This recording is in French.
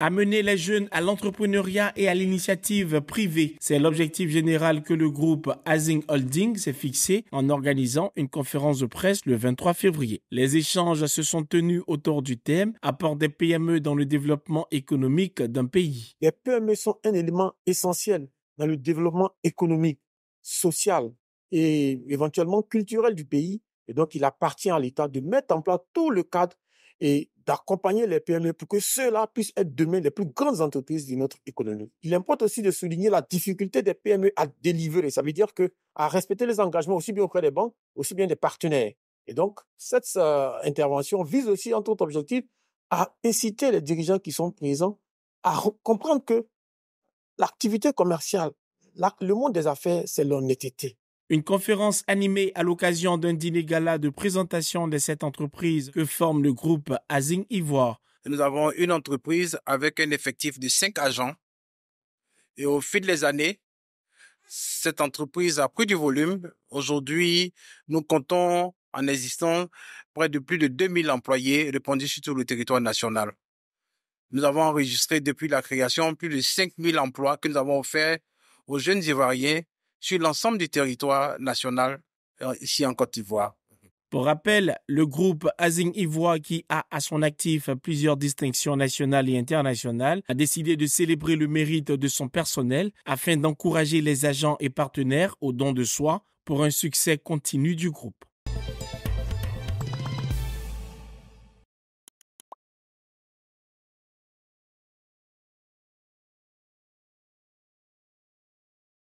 Amener les jeunes à l'entrepreneuriat et à l'initiative privée, c'est l'objectif général que le groupe Hazing Holding s'est fixé en organisant une conférence de presse le 23 février. Les échanges se sont tenus autour du thème Apport des PME dans le développement économique d'un pays. Les PME sont un élément essentiel dans le développement économique, social et éventuellement culturel du pays. Et donc, il appartient à l'État de mettre en place tout le cadre et d'accompagner les PME pour que ceux-là puissent être demain les plus grandes entreprises de notre économie. Il importe aussi de souligner la difficulté des PME à délivrer. Ça veut dire que à respecter les engagements aussi bien auprès des banques, aussi bien des partenaires. Et donc, cette euh, intervention vise aussi, entre autres objectifs, à inciter les dirigeants qui sont présents à comprendre que l'activité commerciale, le monde des affaires, c'est l'honnêteté. Une conférence animée à l'occasion d'un dîner gala de présentation de cette entreprise que forme le groupe Azing Ivoire. Nous avons une entreprise avec un effectif de cinq agents. Et au fil des années, cette entreprise a pris du volume. Aujourd'hui, nous comptons en existant près de plus de 2000 employés répandus sur tout le territoire national. Nous avons enregistré depuis la création plus de 5000 emplois que nous avons offerts aux jeunes Ivoiriens sur l'ensemble du territoire national euh, ici en Côte d'Ivoire. Pour rappel, le groupe Azing Ivoire, qui a à son actif plusieurs distinctions nationales et internationales, a décidé de célébrer le mérite de son personnel afin d'encourager les agents et partenaires au don de soi pour un succès continu du groupe.